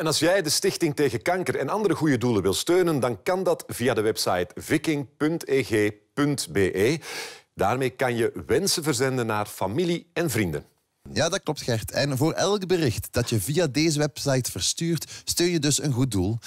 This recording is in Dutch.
En als jij de Stichting tegen Kanker en andere goede doelen wil steunen, dan kan dat via de website viking.eg.be. E. Daarmee kan je wensen verzenden naar familie en vrienden. Ja, dat klopt, Gert. En voor elk bericht dat je via deze website verstuurt, steun je dus een goed doel.